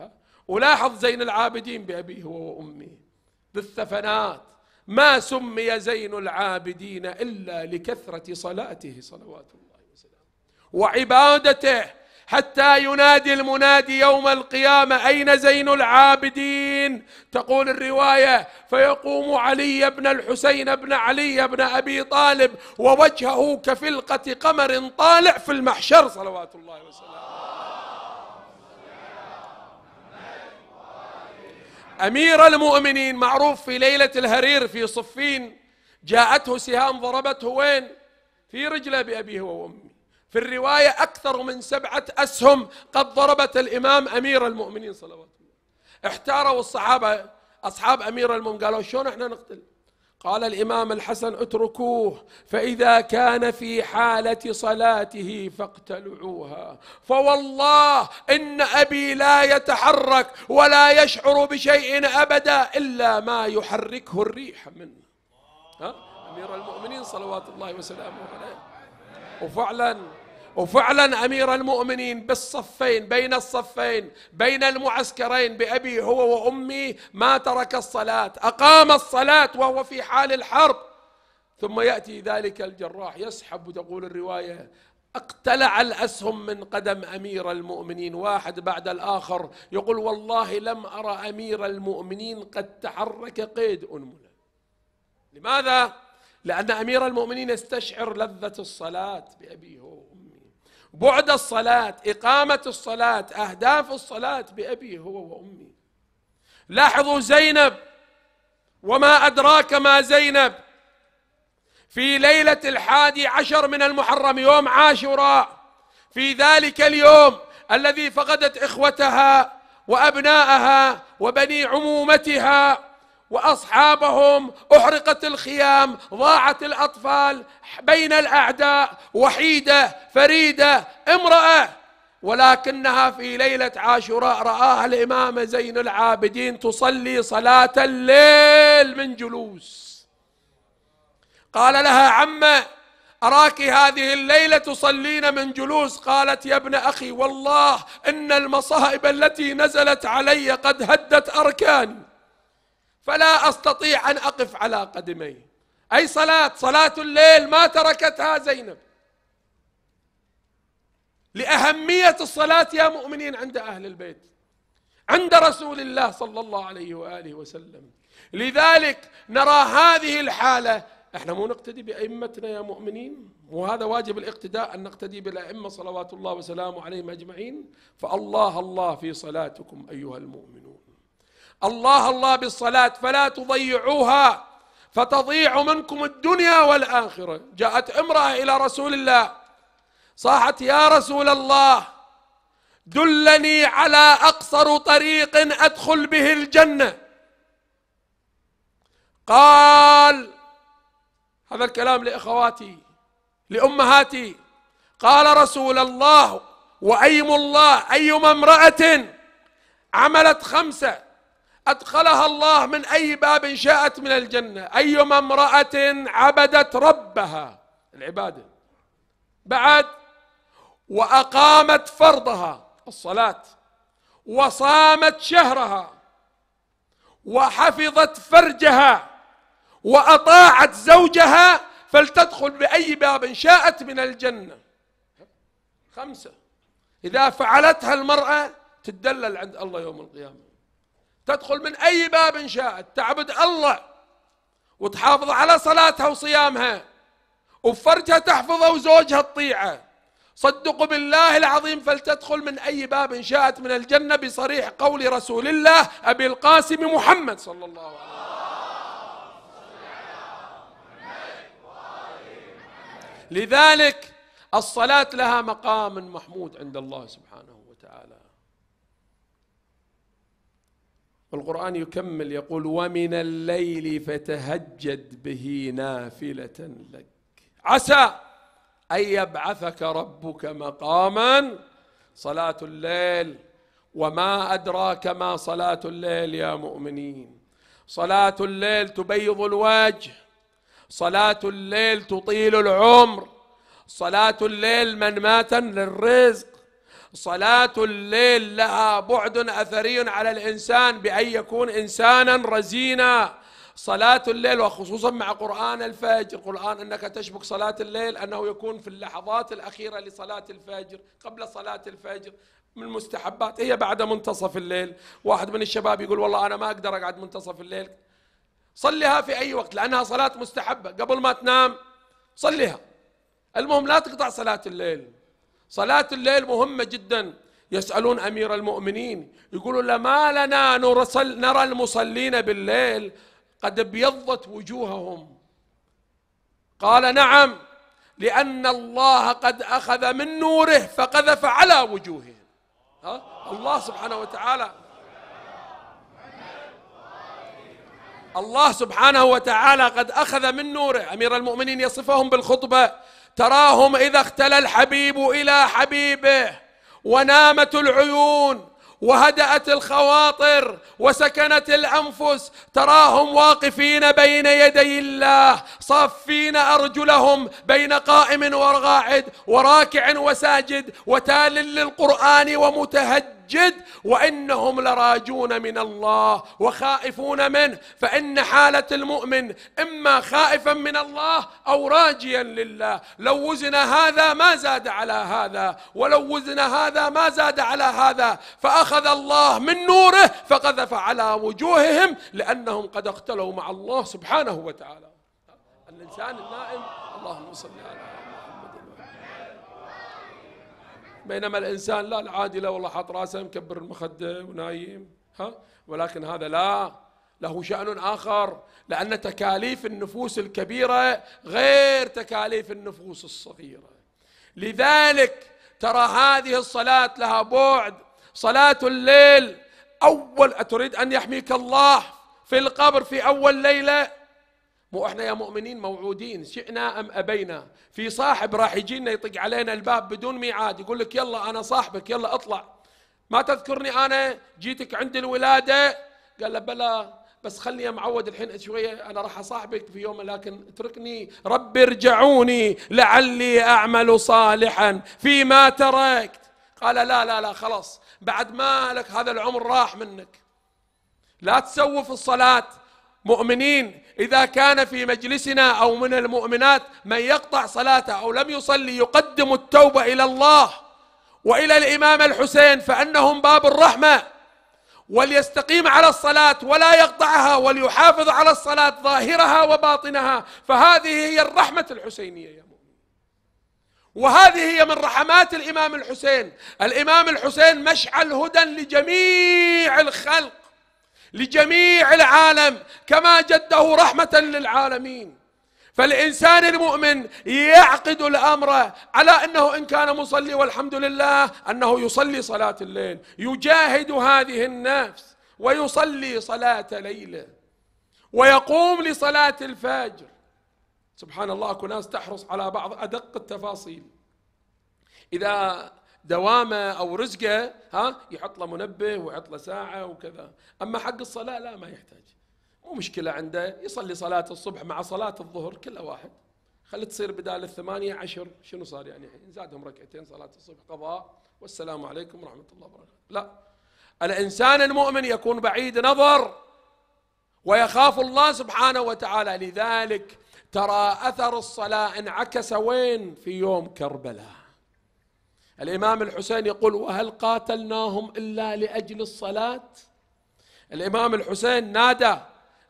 ها؟ ولاحظ زين العابدين بأبيه وأمه بالثفنات ما سمي زين العابدين إلا لكثرة صلاته صلوات الله وسلامه وعبادته حتى ينادي المنادي يوم القيامة أين زين العابدين تقول الرواية فيقوم علي بن الحسين بن علي بن أبي طالب ووجهه كفلقة قمر طالع في المحشر صلوات الله وسلامه أمير المؤمنين معروف في ليلة الهرير في صفين جاءته سهام ضربته وين في رجله بأبيه وأمه في الرواية أكثر من سبعة أسهم قد ضربت الإمام أمير المؤمنين صلوات الله احتاروا الصحابة أصحاب أمير المؤمنين قالوا شلون احنا نقتل قال الإمام الحسن اتركوه فإذا كان في حالة صلاته فاقتلعوها فوالله إن أبي لا يتحرك ولا يشعر بشيء أبدا إلا ما يحركه الريح منه ها؟ أمير المؤمنين صلوات الله وسلامه عليه وفعلا وفعلا امير المؤمنين بالصفين بين الصفين بين المعسكرين بابي هو وامي ما ترك الصلاه اقام الصلاه وهو في حال الحرب ثم ياتي ذلك الجراح يسحب تقول الروايه اقتلع الاسهم من قدم امير المؤمنين واحد بعد الاخر يقول والله لم ارى امير المؤمنين قد تحرك قيد انمله لماذا لأن أمير المؤمنين يستشعر لذة الصلاة بأبيه وأمه بعد الصلاة إقامة الصلاة أهداف الصلاة بأبي هو وأمي لاحظوا زينب وما أدراك ما زينب في ليلة الحادي عشر من المحرم يوم عاشوراء في ذلك اليوم الذي فقدت إخوتها وأبناءها وبني عمومتها واصحابهم احرقت الخيام ضاعت الاطفال بين الاعداء وحيده فريده امراه ولكنها في ليله عاشوراء راها الامام زين العابدين تصلي صلاه الليل من جلوس قال لها عمه أراك هذه الليلة تصلين من جلوس قالت يا ابن أخي والله إن المصائب التي نزلت علي قد هدت أركاني فلا استطيع ان اقف على قدمي اي صلاه صلاه الليل ما تركتها زينب لاهميه الصلاه يا مؤمنين عند اهل البيت عند رسول الله صلى الله عليه واله وسلم لذلك نرى هذه الحاله احنا مو نقتدي بائمتنا يا مؤمنين وهذا واجب الاقتداء ان نقتدي بالائمه صلوات الله وسلامه عليهم اجمعين فالله الله في صلاتكم ايها المؤمنون الله الله بالصلاة فلا تضيعوها فتضيع منكم الدنيا والآخرة جاءت امرأة إلى رسول الله صاحت يا رسول الله دلني على أقصر طريق أدخل به الجنة قال هذا الكلام لإخواتي لأمهاتي قال رسول الله وأيم الله أيما امرأة عملت خمسة أدخلها الله من أي باب شاءت من الجنة أيما امرأة عبدت ربها العبادة بعد وأقامت فرضها الصلاة وصامت شهرها وحفظت فرجها وأطاعت زوجها فلتدخل بأي باب شاءت من الجنة خمسة إذا فعلتها المرأة تدلل عند الله يوم القيامة تدخل من أي باب شاءت تعبد الله وتحافظ على صلاتها وصيامها وفرجها تحفظه وزوجها تطيعه صدقوا بالله العظيم فلتدخل من أي باب شاءت من الجنة بصريح قول رسول الله أبي القاسم محمد صلى الله عليه وسلم لذلك الصلاة لها مقام محمود عند الله سبحانه وتعالى القرآن يكمل يقول ومن الليل فتهجد به نافلة لك عسى أن يبعثك ربك مقاما صلاة الليل وما أدراك ما صلاة الليل يا مؤمنين صلاة الليل تبيض الوجه صلاة الليل تطيل العمر صلاة الليل منماتا للرزق صلاة الليل لها بعد أثري على الإنسان بأن يكون إنسانا رزينا صلاة الليل وخصوصا مع قرآن الفجر قرآن أنك تشبك صلاة الليل أنه يكون في اللحظات الأخيرة لصلاة الفجر قبل صلاة الفجر من المستحبات هي بعد منتصف الليل واحد من الشباب يقول والله أنا ما أقدر أقعد منتصف الليل صليها في أي وقت لأنها صلاة مستحبة قبل ما تنام صليها المهم لا تقطع صلاة الليل صلاة الليل مهمة جدا يسألون أمير المؤمنين يقولوا لما لنا نرسل نرى المصلين بالليل قد ابيضت وجوههم قال نعم لأن الله قد أخذ من نوره فقذف على وجوههم ها؟ الله سبحانه وتعالى الله سبحانه وتعالى قد أخذ من نوره أمير المؤمنين يصفهم بالخطبة تراهم اذا اختلى الحبيب الى حبيبه ونامت العيون وهدأت الخواطر وسكنت الأنفس تراهم واقفين بين يدي الله صافين أرجلهم بين قائم وقاعد وراكع وساجد وتال للقرآن ومتهجد المسجد وانهم لراجون من الله وخائفون منه فان حاله المؤمن اما خائفا من الله او راجيا لله لو وزن هذا ما زاد على هذا ولو وزن هذا ما زاد على هذا فاخذ الله من نوره فقذف على وجوههم لانهم قد اقتلوا مع الله سبحانه وتعالى الانسان النائم اللهم صل على بينما الإنسان لا العادي لا والله حاط راسه مكبر المخدة ونايم ها ولكن هذا لا له شأن آخر لأن تكاليف النفوس الكبيرة غير تكاليف النفوس الصغيرة لذلك ترى هذه الصلاة لها بعد صلاة الليل أول أتريد أن يحميك الله في القبر في أول ليلة مو احنا يا مؤمنين موعودين شئنا ام ابينا في صاحب راح يجي لنا يطق علينا الباب بدون ميعاد يقول لك يلا انا صاحبك يلا اطلع ما تذكرني انا جيتك عند الولاده قال له بلا بس خلني معود الحين شويه انا راح اصاحبك في يوم لكن اتركني ربي ارجعوني لعلي اعمل صالحا فيما تركت قال لا لا لا خلاص بعد ما لك هذا العمر راح منك لا تسوف الصلاه مؤمنين إذا كان في مجلسنا أو من المؤمنات من يقطع صلاته أو لم يصلي يقدم التوبة إلى الله وإلى الإمام الحسين فأنهم باب الرحمة وليستقيم على الصلاة ولا يقطعها وليحافظ على الصلاة ظاهرها وباطنها فهذه هي الرحمة الحسينية يا مؤمن وهذه هي من رحمات الإمام الحسين الإمام الحسين مشعل هدى لجميع الخلق لجميع العالم كما جده رحمة للعالمين فالإنسان المؤمن يعقد الأمر على أنه إن كان مصلي والحمد لله أنه يصلي صلاة الليل يجاهد هذه النفس ويصلي صلاة ليله ويقوم لصلاة الفجر سبحان الله أكو ناس تحرص على بعض أدق التفاصيل إذا دوامه او رزقه ها يحط له منبه ويحط له ساعه وكذا اما حق الصلاه لا ما يحتاج مو مشكله عنده يصلي صلاه الصبح مع صلاه الظهر كلها واحد خلي تصير بدال الثمانية عشر شنو صار يعني الحين زادهم ركعتين صلاة الصبح قضاء والسلام عليكم ورحمة الله وبركاته لا الإنسان المؤمن يكون بعيد نظر ويخاف الله سبحانه وتعالى لذلك ترى أثر الصلاة انعكس وين في يوم كربلاء الإمام الحسين يقول وهل قاتلناهم إلا لأجل الصلاة الإمام الحسين نادى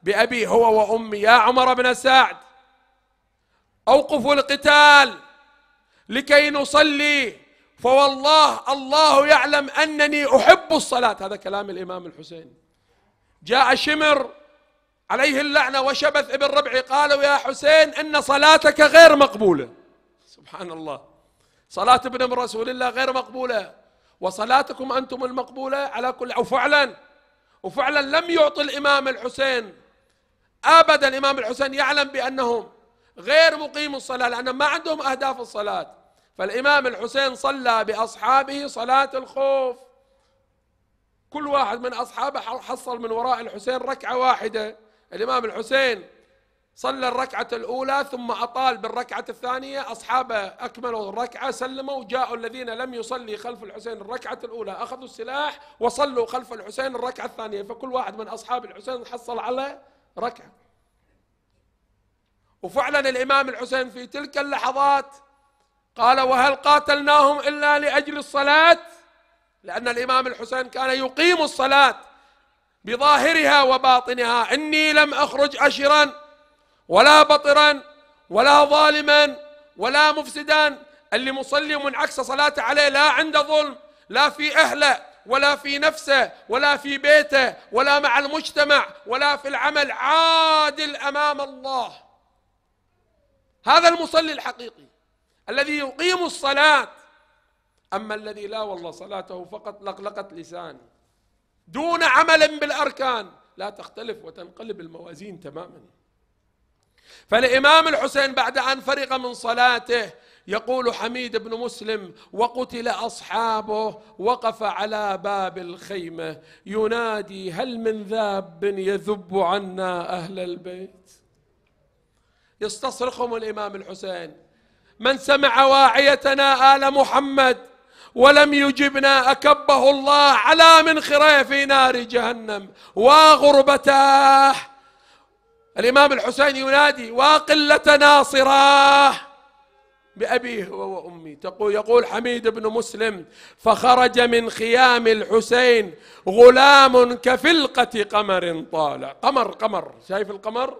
بأبي هو وأمي يا عمر بن سعد أوقفوا القتال لكي نصلي فوالله الله يعلم أنني أحب الصلاة هذا كلام الإمام الحسين جاء شمر عليه اللعنة وشبث ابن ربعي قالوا يا حسين إن صلاتك غير مقبولة سبحان الله صلاة ابن رسول الله غير مقبولة وصلاتكم أنتم المقبولة على كل أو فعلا وفعلا لم يعطي الإمام الحسين أبدا الإمام الحسين يعلم بأنهم غير مقيم الصلاة لأن ما عندهم أهداف الصلاة فالإمام الحسين صلى بأصحابه صلاة الخوف كل واحد من أصحابه حصل من وراء الحسين ركعة واحدة الإمام الحسين صلى الركعة الأولى ثم أطال بالركعة الثانية أصحابه أكملوا الركعة سلموا وجاءوا الذين لم يصلي خلف الحسين الركعة الأولى أخذوا السلاح وصلوا خلف الحسين الركعة الثانية فكل واحد من أصحاب الحسين حصل على ركعة وفعلا الإمام الحسين في تلك اللحظات قال وهل قاتلناهم إلا لأجل الصلاة لأن الإمام الحسين كان يقيم الصلاة بظاهرها وباطنها إني لم أخرج أشرا ولا بطرا ولا ظالما ولا مفسدا اللي مصلي ومنعكسه صلاته عليه لا عنده ظلم لا في اهله ولا في نفسه ولا في بيته ولا مع المجتمع ولا في العمل عادل امام الله هذا المصلي الحقيقي الذي يقيم الصلاه اما الذي لا والله صلاته فقط لقلقه لسان دون عمل بالاركان لا تختلف وتنقلب الموازين تماما فالإمام الحسين بعد أن فرغ من صلاته يقول حميد بن مسلم وقتل اصحابه وقف على باب الخيمه ينادي هل من ذاب يذب عنا اهل البيت يستصرخهم الامام الحسين من سمع واعيتنا ال محمد ولم يجبنا اكبه الله على منخره في نار جهنم وغربتاه الإمام الحسين ينادي واقلة ناصراه بأبيه وأمي تقول يقول حميد بن مسلم فخرج من خيام الحسين غلام كفلقة قمر طالع قمر قمر شايف القمر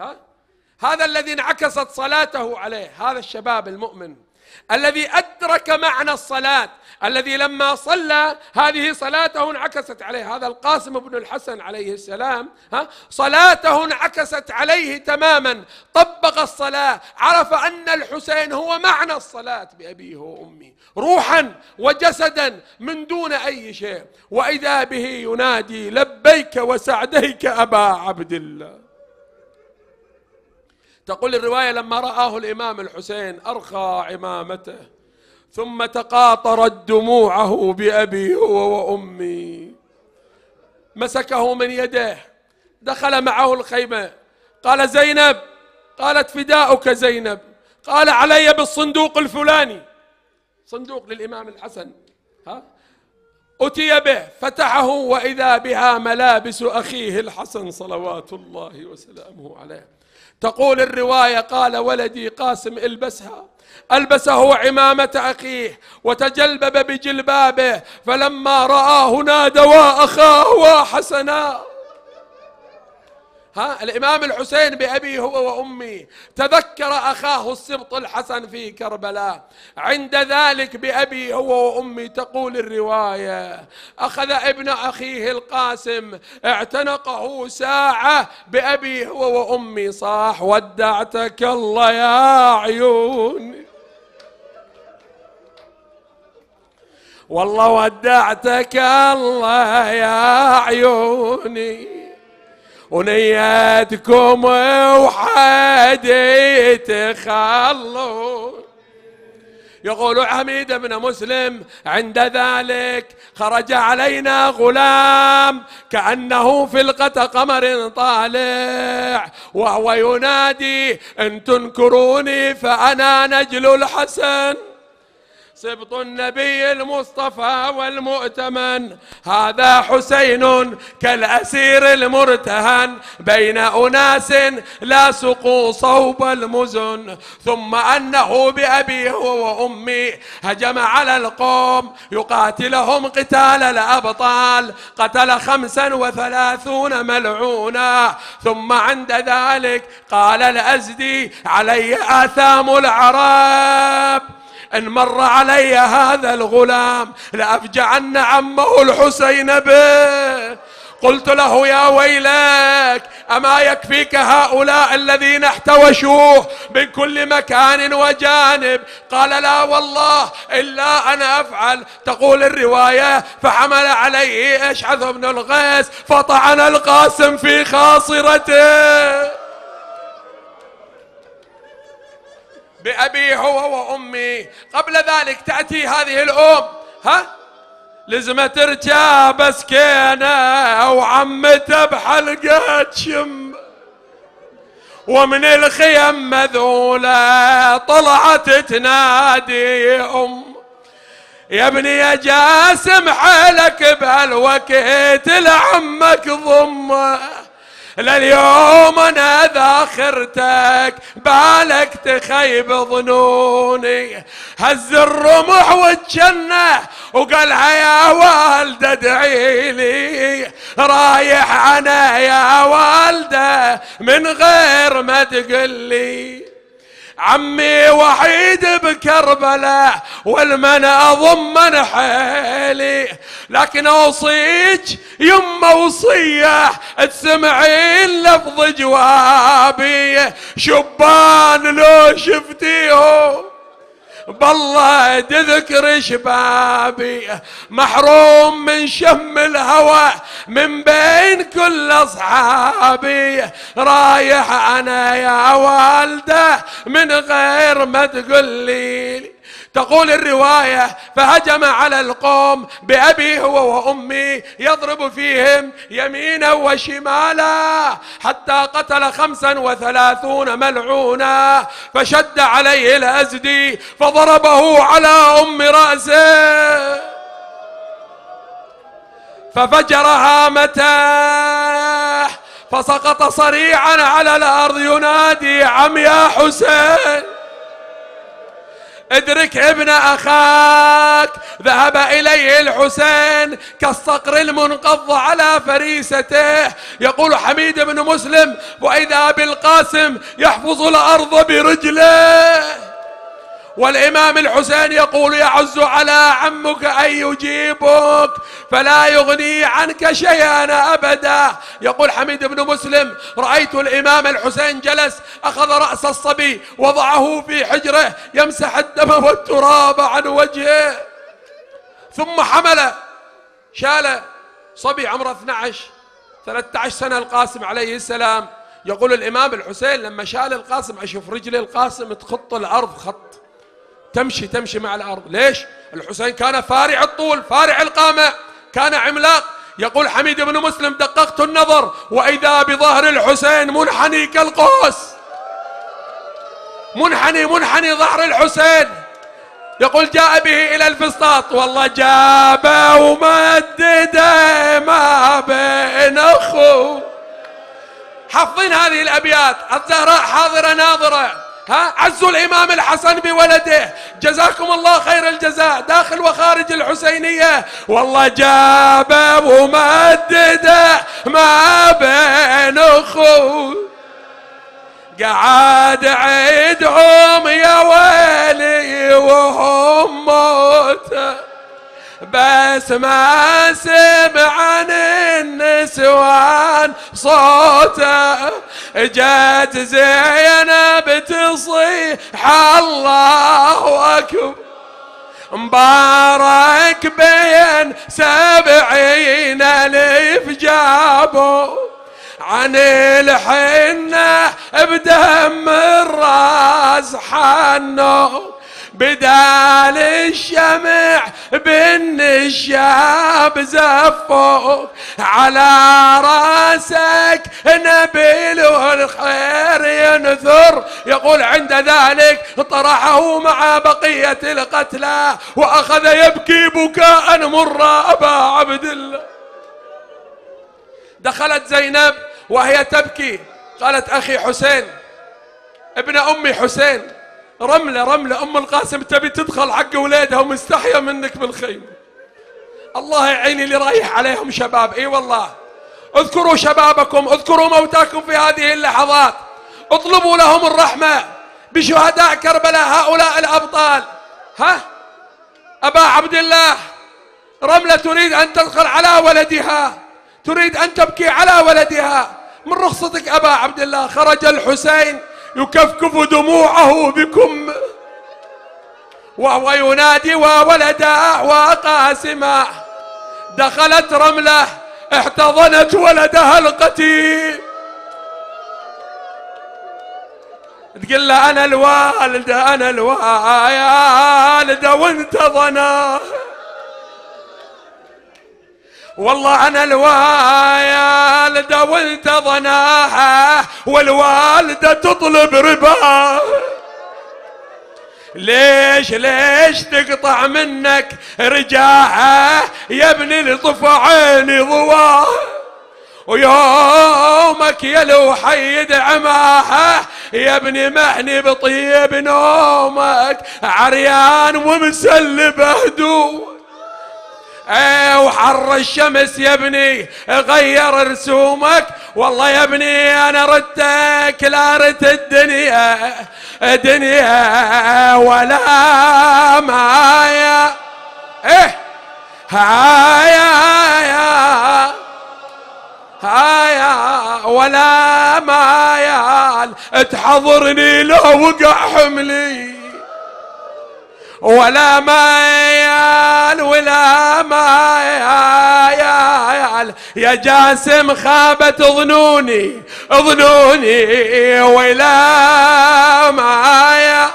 ها هذا الذي انعكست صلاته عليه هذا الشباب المؤمن الذي أدرك معنى الصلاة الذي لما صلى هذه صلاته انعكست عليه هذا القاسم بن الحسن عليه السلام ها صلاته انعكست عليه تماما طبق الصلاة عرف أن الحسين هو معنى الصلاة بأبيه وأمي روحا وجسدا من دون أي شيء وإذا به ينادي لبيك وسعديك أبا عبد الله تقول الرواية لما رآه الإمام الحسين أرخى عمامته ثم تقاطرت دموعه بأبي هو وأمي مسكه من يده دخل معه الخيمة قال زينب قالت فداؤك زينب قال علي بالصندوق الفلاني صندوق للإمام الحسن ها أتي به فتحه وإذا بها ملابس أخيه الحسن صلوات الله وسلامه عليه تقول الرواية قال ولدي قاسم البسها ألبسه عمامة أخيه وتجلبب بجلبابه فلما رآه نادى وأخاه وحسناه ها الإمام الحسين بأبي هو وأمي تذكر أخاه السبط الحسن في كربلاء عند ذلك بأبي هو وأمي تقول الرواية أخذ ابن أخيه القاسم اعتنقه ساعة بأبي هو وأمي صاح ودعتك الله يا عيوني والله ودعتك الله يا عيوني ونياتكم وحدي تخلون يقول حميد بن مسلم عند ذلك خرج علينا غلام كأنه فلقة قمر طالع وهو ينادي إن تنكروني فأنا نجل الحسن سبط النبي المصطفى والمؤتمن هذا حسين كالأسير المرتهن بين أناس لا سقوا صوب المزن ثم أنه بأبيه وأمي هجم على القوم يقاتلهم قتال الأبطال قتل خمسا وثلاثون ملعونا ثم عند ذلك قال الأزدي علي آثام العرب إن مر علي هذا الغلام لأفجعن عمه الحسين به قلت له يا ويلك أما يكفيك هؤلاء الذين احتوشوه من كل مكان وجانب قال لا والله إلا أنا أفعل تقول الرواية فحمل عليه أشعث بن الغيث فطعن القاسم في خاصرته بأبي هو وأمي قبل ذلك تأتي هذه الأم ها بس كينا أو وعمته بحلقة شم ومن الخيم مذولة طلعت تنادي أم يا ابني يا جاسم حالك بهالوقت لعمك ضمه لليوم انا ذاخرتك بالك تخيب ظنوني هز الرمح وتشنه وقالها يا والده ادعيلي رايح انا يا والده من غير ما تقلي عمي وحيد بكربلاء والمنى اضمن حيلي لكن اوصيك يما وصيه تسمعين لفظ جوابي شبان لو شفتيهم بالله تذكر شبابي محروم من شم الهوى من بين كل اصحابي رايح انا يا والده من غير ما تقولي تقول الرواية فهجم على القوم بأبي هو وأمي يضرب فيهم يمينا وشمالا حتى قتل خمسا وثلاثون ملعونا فشد عليه الأزدي فضربه على أم رأسه ففجر هامته فسقط صريعا على الارض ينادي عم يا حسين ادرك ابن أخاك ذهب إليه الحسين كالصقر المنقض على فريسته يقول حميد بن مسلم وإذا بالقاسم يحفظ الأرض برجله والإمام الحسين يقول يعز على عمك أن يجيبك فلا يغني عنك شيئا أبدا يقول حميد بن مسلم رأيت الإمام الحسين جلس أخذ رأس الصبي وضعه في حجره يمسح الدم والتراب عن وجهه ثم حمله شاله صبي عمره 12 13 سنة القاسم عليه السلام يقول الإمام الحسين لما شال القاسم أشوف رجل القاسم تخط الأرض خط تمشي تمشي مع الأرض ليش؟ الحسين كان فارع الطول فارع القامة كان عملاق يقول حميد بن مسلم دققت النظر وإذا بظهر الحسين منحني كالقوس منحني منحني ظهر الحسين يقول جاء به إلى الفسطاط والله جابه ومدده ما بين أخوه حافظين هذه الأبيات الزهراء حاضرة ناظرة ها عزوا الإمام الحسن بولده جزاكم الله خير الجزاء داخل وخارج الحسينية والله جابه ومدده ما بين أخوه قعد عيدهم يا ويلي وهم موته بس ما سمع النسوان صوته جات زينب تصيح الله أكبر مبارك بين سبعين ألف جابوا عن الحنة بدم الراس حنوا بدال الشمع بالنشاب زفوك على راسك نبيل الخير ينثر يقول عند ذلك طرحه مع بقية القتلى وأخذ يبكي بكاء مرا أبا عبد الله دخلت زينب وهي تبكي قالت أخي حسين ابن أمي حسين رملة رملة أم القاسم تبي تدخل حق ولادها ومستحية منك بالخيمة الله يعيني اللي رايح عليهم شباب اي والله اذكروا شبابكم اذكروا موتاكم في هذه اللحظات اطلبوا لهم الرحمة بشهداء كربلاء هؤلاء الأبطال ها أبا عبد الله رملة تريد أن تدخل على ولدها تريد أن تبكي على ولدها من رخصتك أبا عبد الله خرج الحسين يكفكف دموعه بكم وهو ينادي وولدا وقاسما دخلت رملة احتضنت ولدها القتيل تقول له أنا الوالدة أنا الوالدة وانتظناه والله انا الوالده ولد ضناها والوالده تطلب رباه ليش ليش تقطع منك رجاحة يا ابن لطف عيني ضواه ويومك يا لو حيد عماها يا ابني مهني بطيب نومك عريان ومسلب هدوم ايه وحر الشمس يا ابني غير رسومك والله يا ابني انا ردك لا رد الدنيا دنيا ولا مايا ايه هايا هايا هايا ولا مايا تحضرني لو وقع حملي ولا ميال ولا ميال يا جاسم خابت ظنوني ظنوني ولا ميال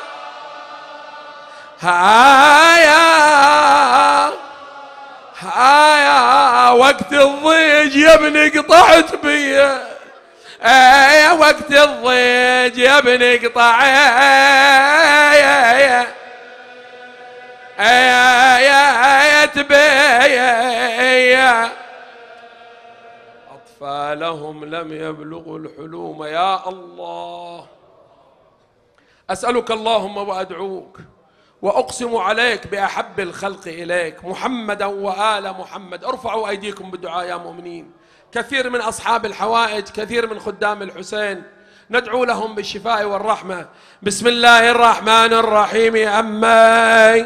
هايا هايا وقت الضيج يا ابني قطعت بي ايه وقت الضيج يا ابني قطعت آيات يا أطفالهم لم يبلغوا الحلوم يا الله أسألك اللهم وأدعوك وأقسم عليك بأحب الخلق إليك محمدا وآل محمد ارفعوا أيديكم بالدعاء يا مؤمنين كثير من أصحاب الحوائج كثير من خدام الحسين ندعو لهم بالشفاء والرحمة بسم الله الرحمن الرحيم أمي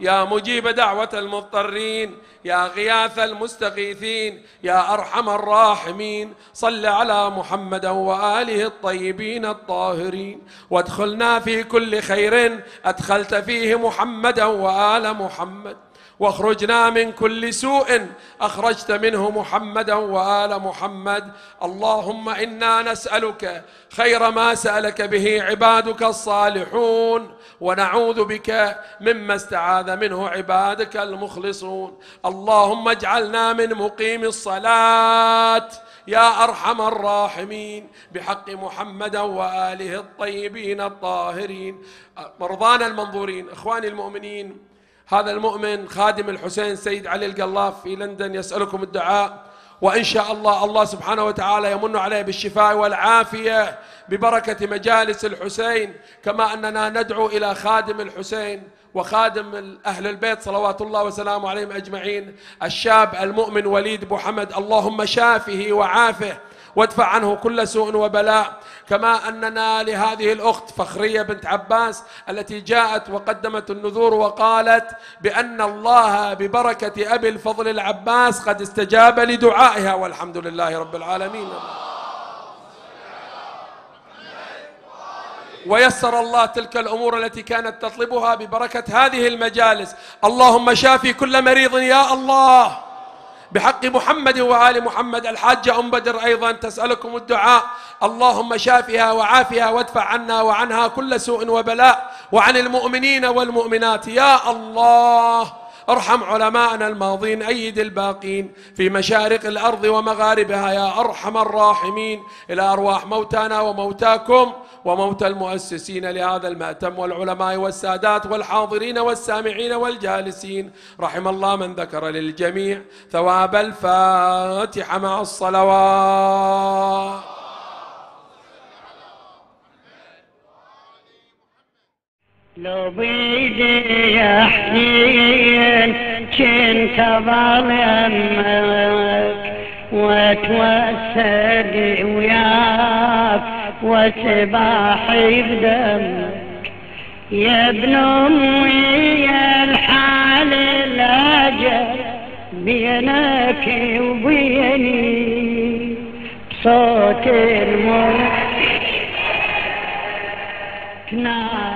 يا مجيب دعوة المضطرين يا غياث المستغيثين يا أرحم الراحمين صل على محمد وآله الطيبين الطاهرين وادخلنا في كل خير أدخلت فيه محمدا وآل محمد واخرجنا من كل سوء اخرجت منه محمدا وال محمد اللهم انا نسالك خير ما سالك به عبادك الصالحون ونعوذ بك مما استعاذ منه عبادك المخلصون اللهم اجعلنا من مقيم الصلاه يا ارحم الراحمين بحق محمد واله الطيبين الطاهرين أه، مرضانا المنظورين اخواني المؤمنين هذا المؤمن خادم الحسين سيد علي القلاف في لندن يسألكم الدعاء وإن شاء الله الله سبحانه وتعالى يمن عليه بالشفاء والعافية ببركة مجالس الحسين كما أننا ندعو إلى خادم الحسين وخادم أهل البيت صلوات الله وسلامه عليهم أجمعين الشاب المؤمن وليد محمد اللهم شافه وعافه وادفع عنه كل سوء وبلاء كما أننا لهذه الأخت فخرية بنت عباس التي جاءت وقدمت النذور وقالت بأن الله ببركة أبي الفضل العباس قد استجاب لدعائها والحمد لله رب العالمين ويسر الله تلك الامور التي كانت تطلبها ببركه هذه المجالس، اللهم شافي كل مريض يا الله. بحق محمد وآل محمد الحاجة أم بدر أيضا تسألكم الدعاء اللهم شافها وعافها وادفع عنا وعنها كل سوء وبلاء وعن المؤمنين والمؤمنات يا الله ارحم علماءنا الماضين أيد الباقين في مشارق الأرض ومغاربها يا أرحم الراحمين إلى أرواح موتانا وموتاكم وموتى المؤسسين لهذا المأتم والعلماء والسادات والحاضرين والسامعين والجالسين رحم الله من ذكر للجميع ثواب الفاتحة مع الصلوات لو بيدي يا حنين كنت ظلمك واتوسد وياك وسباحي بدمك يا ابن امي يا الحال الاجل بينك وبيني بصوت صوت المر نعم.